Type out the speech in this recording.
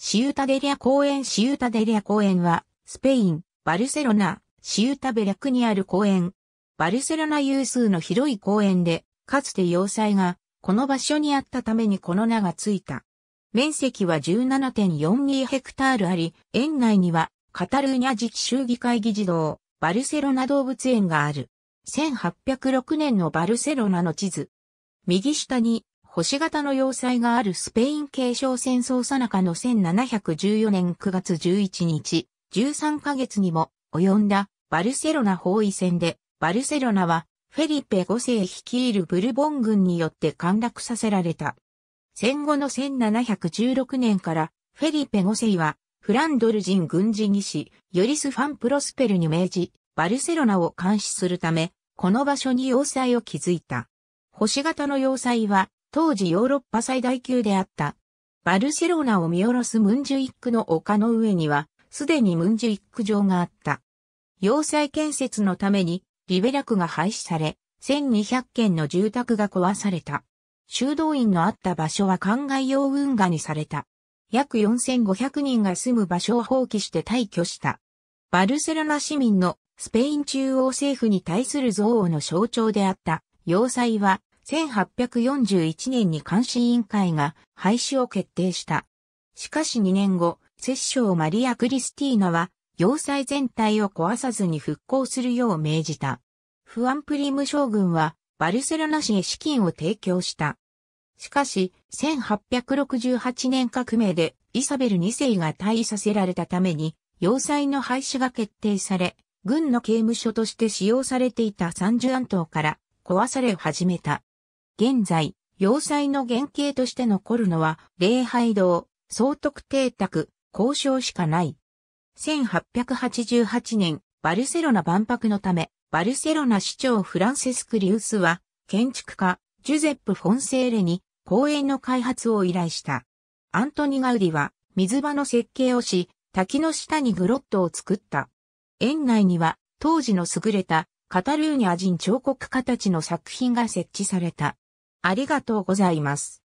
シウタデリア公園シウタデリア公園は、スペイン、バルセロナ、シウタベラクにある公園。バルセロナ有数の広い公園で、かつて要塞が、この場所にあったためにこの名がついた。面積は17.42ヘクタールあり、園内には、カタルーニャ自治州議会議事堂、バルセロナ動物園がある。1806年のバルセロナの地図。右下に、星型の要塞があるスペイン継承戦争さなかの1714年9月11日、13ヶ月にも及んだバルセロナ包囲戦で、バルセロナはフェリペ5世率いるブルボン軍によって陥落させられた。戦後の1716年からフェリペ5世はフランドル人軍事技師ヨリス・ファン・プロスペルに命じ、バルセロナを監視するため、この場所に要塞を築いた。星型の要塞は当時ヨーロッパ最大級であった。バルセロナを見下ろすムンジュイックの丘の上には、すでにムンジュイック城があった。要塞建設のために、リベラクが廃止され、1200軒の住宅が壊された。修道院のあった場所は灌漑用運河にされた。約4500人が住む場所を放棄して退去した。バルセロナ市民のスペイン中央政府に対する憎悪の象徴であった要塞は1841年に監視委員会が廃止を決定した。しかし2年後、摂政マリア・クリスティーナは、要塞全体を壊さずに復興するよう命じた。フアンプリム将軍は、バルセロナ市へ資金を提供した。しかし、1868年革命でイサベル2世が退位させられたために、要塞の廃止が決定され、軍の刑務所として使用されていたサンジュアン島から壊され始めた。現在、要塞の原型として残るのは、礼拝堂、総督邸宅、交渉しかない。1888年、バルセロナ万博のため、バルセロナ市長フランセスク・リウスは、建築家、ジュゼップ・フォンセーレに、公園の開発を依頼した。アントニ・ガウディは、水場の設計をし、滝の下にグロットを作った。園内には、当時の優れた、カタルーニャ人彫刻家たちの作品が設置された。ありがとうございます。